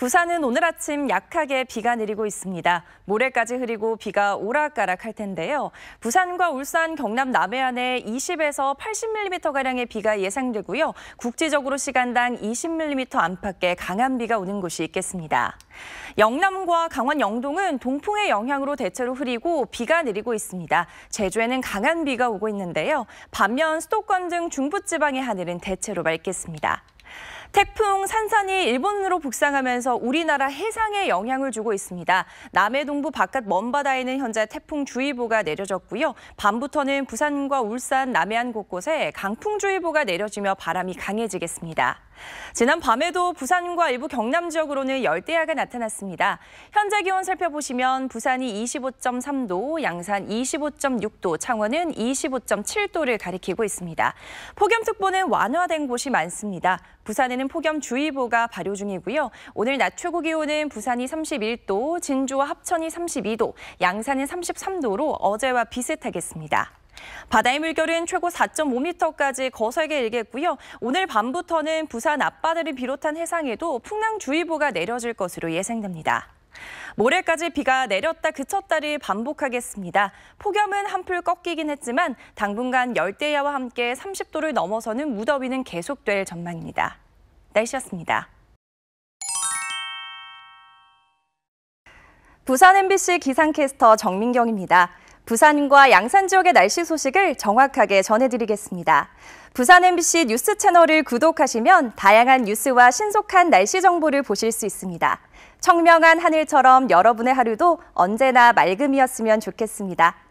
부산은 오늘 아침 약하게 비가 내리고 있습니다. 모레까지 흐리고 비가 오락가락 할 텐데요. 부산과 울산, 경남 남해안에 20에서 80mm가량의 비가 예상되고요. 국지적으로 시간당 20mm 안팎의 강한 비가 오는 곳이 있겠습니다. 영남과 강원 영동은 동풍의 영향으로 대체로 흐리고 비가 내리고 있습니다. 제주에는 강한 비가 오고 있는데요. 반면 수도권 등 중부지방의 하늘은 대체로 맑겠습니다. 태풍 산산이 일본으로 북상하면서 우리나라 해상에 영향을 주고 있습니다. 남해 동부 바깥 먼바다에는 현재 태풍 주의보가 내려졌고요. 밤부터는 부산과 울산, 남해안 곳곳에 강풍주의보가 내려지며 바람이 강해지겠습니다. 지난 밤에도 부산과 일부 경남 지역으로는 열대야가 나타났습니다. 현재 기온 살펴보시면 부산이 25.3도, 양산 25.6도, 창원은 25.7도를 가리키고 있습니다. 폭염특보는 완화된 곳이 많습니다. 부산에는 지역는 폭염주의보가 발효 중이고요. 오늘 낮 최고 기온은 부산이 31도, 진주와 합천이 32도, 양산은 33도로 어제와 비슷하겠습니다. 바다의 물결은 최고 4.5m까지 거세게 일겠고요. 오늘 밤부터는 부산 앞바다를 비롯한 해상에도 풍랑주의보가 내려질 것으로 예상됩니다. 모레까지 비가 내렸다 그쳤다를 반복하겠습니다. 폭염은 한풀 꺾이긴 했지만 당분간 열대야와 함께 30도를 넘어서는 무더위는 계속될 전망입니다. 날씨였습니다. 부산 MBC 기상캐스터 정민경입니다. 부산과 양산 지역의 날씨 소식을 정확하게 전해드리겠습니다. 부산 MBC 뉴스 채널을 구독하시면 다양한 뉴스와 신속한 날씨 정보를 보실 수 있습니다. 청명한 하늘처럼 여러분의 하루도 언제나 맑음이었으면 좋겠습니다.